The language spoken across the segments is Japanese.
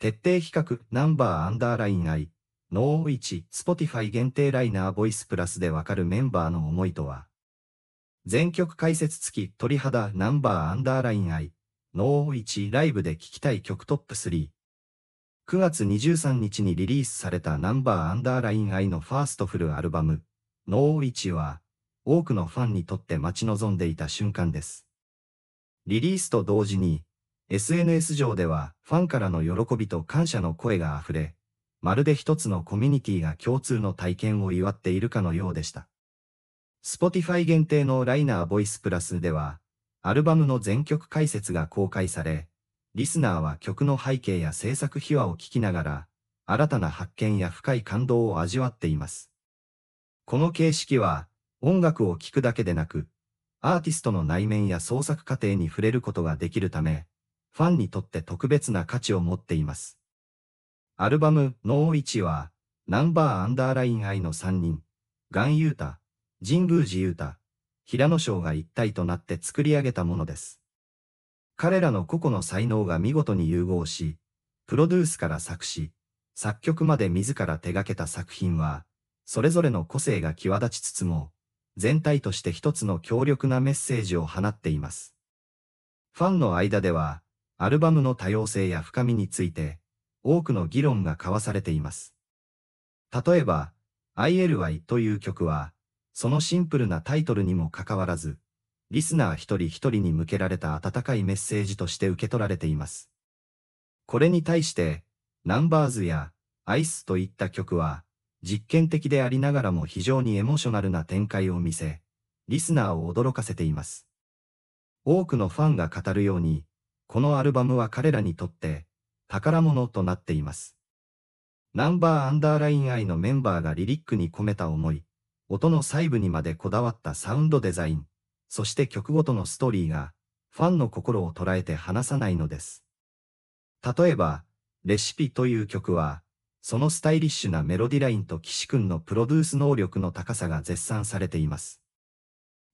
徹底比較ナンバーアンダーライン I の1 Spotify 限定ライナーボイスプラスでわかるメンバーの思いとは全曲解説付き鳥肌ナンバーアンダーライン I の1ライブで聴きたい曲トップ3 9月23日にリリースされたナンバーアンダーライン I のファーストフルアルバム、ノーイチは、多くのファンにとって待ち望んでいた瞬間です。リリースと同時に、SNS 上ではファンからの喜びと感謝の声が溢れ、まるで一つのコミュニティが共通の体験を祝っているかのようでした。Spotify 限定のライナーボイスプラスでは、アルバムの全曲解説が公開され、リスナーは曲の背景や制作秘話を聞きながら、新たな発見や深い感動を味わっています。この形式は、音楽を聴くだけでなく、アーティストの内面や創作過程に触れることができるため、ファンにとって特別な価値を持っています。アルバム、ノーイチは、ナンバーアンダーライン愛の3人、ガンユータ、神宮寺ユータ、平野翔が一体となって作り上げたものです。彼らの個々の才能が見事に融合し、プロデュースから作詞、作曲まで自ら手掛けた作品は、それぞれの個性が際立ちつつも、全体として一つの強力なメッセージを放っています。ファンの間では、アルバムの多様性や深みについて、多くの議論が交わされています。例えば、ILY という曲は、そのシンプルなタイトルにもかかわらず、リスナー一人一人に向けられた温かいメッセージとして受け取られています。これに対して、ナンバーズやアイスといった曲は、実験的でありながらも非常にエモーショナルな展開を見せ、リスナーを驚かせています。多くのファンが語るように、このアルバムは彼らにとって宝物となっています。ナンバーアンダーライン愛のメンバーがリリックに込めた思い、音の細部にまでこだわったサウンドデザイン、そして曲ごとのストーリーがファンの心を捉えて離さないのです。例えば、レシピという曲は、そのスタイリッシュなメロディラインと岸くんのプロデュース能力の高さが絶賛されています。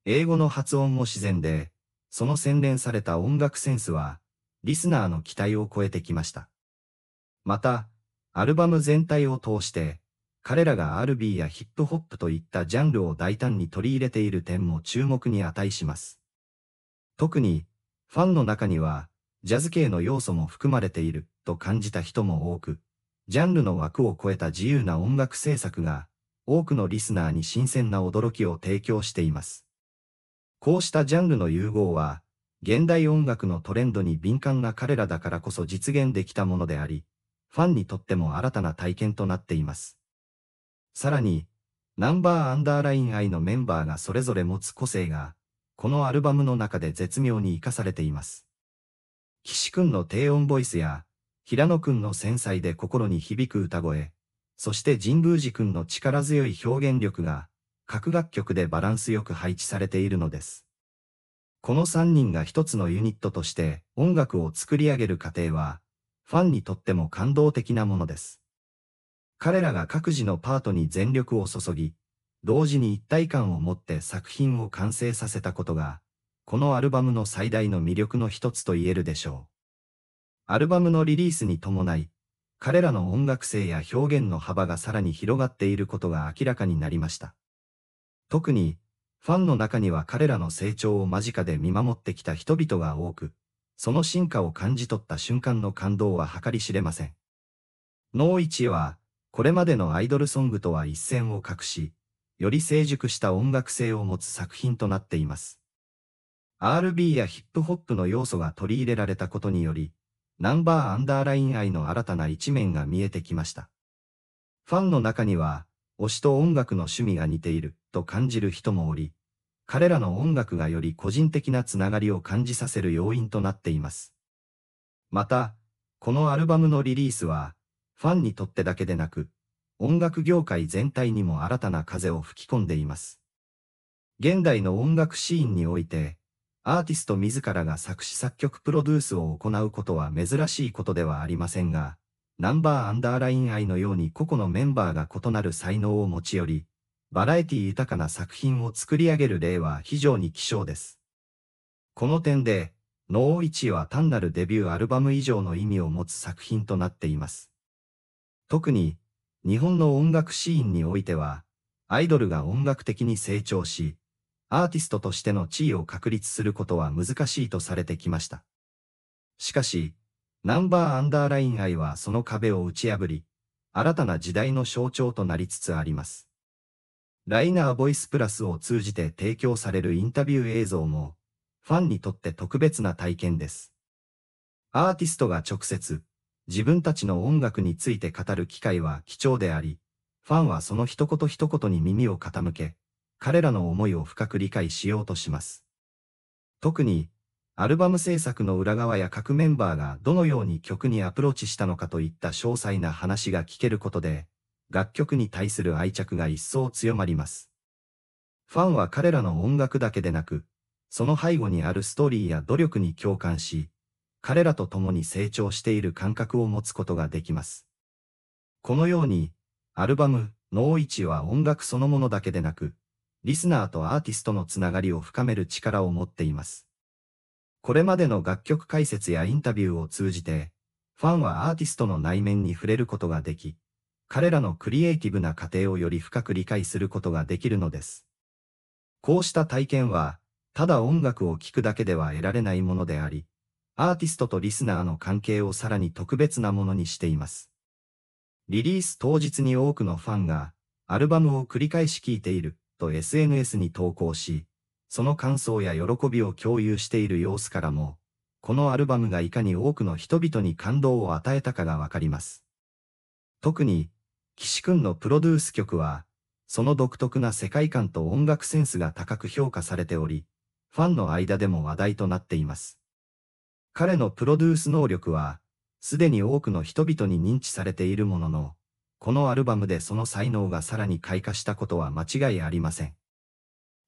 英語の発音も自然で、その洗練された音楽センスは、リスナーの期待を超えてきました。また、アルバム全体を通して、彼らが RB やヒップホップといったジャンルを大胆に取り入れている点も注目に値します。特に、ファンの中には、ジャズ系の要素も含まれていると感じた人も多く、ジャンルの枠を超えた自由な音楽制作が、多くのリスナーに新鮮な驚きを提供しています。こうしたジャンルの融合は、現代音楽のトレンドに敏感な彼らだからこそ実現できたものであり、ファンにとっても新たな体験となっています。さらに、ナンバーアンダーライン愛のメンバーがそれぞれ持つ個性が、このアルバムの中で絶妙に活かされています。岸くんの低音ボイスや、平野くんの繊細で心に響く歌声、そして神宮寺くんの力強い表現力が、各楽曲でバランスよく配置されているのです。この3人が一つのユニットとして音楽を作り上げる過程は、ファンにとっても感動的なものです。彼らが各自のパートに全力を注ぎ、同時に一体感を持って作品を完成させたことが、このアルバムの最大の魅力の一つと言えるでしょう。アルバムのリリースに伴い、彼らの音楽性や表現の幅がさらに広がっていることが明らかになりました。特に、ファンの中には彼らの成長を間近で見守ってきた人々が多く、その進化を感じ取った瞬間の感動は計り知れません。ノーイチは、これまでのアイドルソングとは一線を画し、より成熟した音楽性を持つ作品となっています。R&B やヒップホップの要素が取り入れられたことにより、ナンバーアンダーライン愛の新たな一面が見えてきました。ファンの中には、推しと音楽の趣味が似ていると感じる人もおり、彼らの音楽がより個人的なつながりを感じさせる要因となっています。また、このアルバムのリリースは、ファンにとってだけでなく、音楽業界全体にも新たな風を吹き込んでいます。現代の音楽シーンにおいて、アーティスト自らが作詞作曲プロデュースを行うことは珍しいことではありませんが、ナンバーアンダーライン愛のように個々のメンバーが異なる才能を持ち寄り、バラエティ豊かな作品を作り上げる例は非常に希少です。この点で、ノーイチは単なるデビューアルバム以上の意味を持つ作品となっています。特に、日本の音楽シーンにおいては、アイドルが音楽的に成長し、アーティストとしての地位を確立することは難しいとされてきました。しかし、ナンバーアンダーライン愛はその壁を打ち破り、新たな時代の象徴となりつつあります。ライナーボイスプラスを通じて提供されるインタビュー映像も、ファンにとって特別な体験です。アーティストが直接、自分たちの音楽について語る機会は貴重であり、ファンはその一言一言に耳を傾け、彼らの思いを深く理解しようとします。特に、アルバム制作の裏側や各メンバーがどのように曲にアプローチしたのかといった詳細な話が聞けることで、楽曲に対する愛着が一層強まります。ファンは彼らの音楽だけでなく、その背後にあるストーリーや努力に共感し、彼らと共に成長している感覚を持つことができます。このように、アルバム、脳一は音楽そのものだけでなく、リスナーとアーティストのつながりを深める力を持っています。これまでの楽曲解説やインタビューを通じて、ファンはアーティストの内面に触れることができ、彼らのクリエイティブな過程をより深く理解することができるのです。こうした体験は、ただ音楽を聴くだけでは得られないものであり、アーティストとリスナーの関係をさらに特別なものにしています。リリース当日に多くのファンが、アルバムを繰り返し聴いていると SNS に投稿し、その感想や喜びを共有している様子からも、このアルバムがいかに多くの人々に感動を与えたかがわかります。特に、岸くんのプロデュース曲は、その独特な世界観と音楽センスが高く評価されており、ファンの間でも話題となっています。彼のプロデュース能力は、すでに多くの人々に認知されているものの、このアルバムでその才能がさらに開花したことは間違いありません。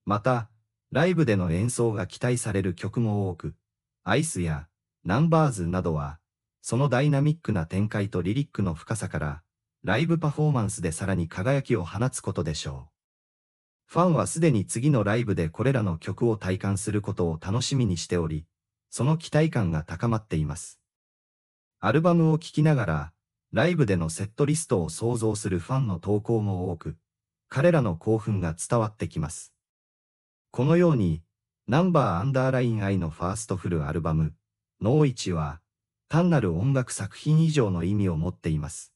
また、ライブでの演奏が期待される曲も多く、アイスやナンバーズなどは、そのダイナミックな展開とリリックの深さから、ライブパフォーマンスでさらに輝きを放つことでしょう。ファンはすでに次のライブでこれらの曲を体感することを楽しみにしており、その期待感が高まっています。アルバムを聴きながら、ライブでのセットリストを想像するファンの投稿も多く、彼らの興奮が伝わってきます。このように、ナンバーアンダーライン I のファーストフルアルバム、ノーイチは、単なる音楽作品以上の意味を持っています。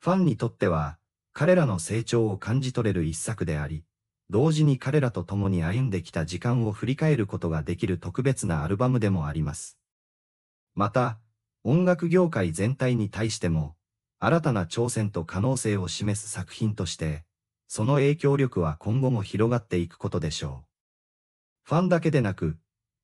ファンにとっては、彼らの成長を感じ取れる一作であり、同時に彼らと共に歩んできた時間を振り返ることができる特別なアルバムでもあります。また、音楽業界全体に対しても、新たな挑戦と可能性を示す作品として、その影響力は今後も広がっていくことでしょう。ファンだけでなく、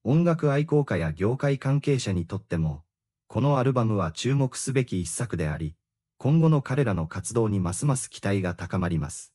音楽愛好家や業界関係者にとっても、このアルバムは注目すべき一作であり、今後の彼らの活動にますます期待が高まります。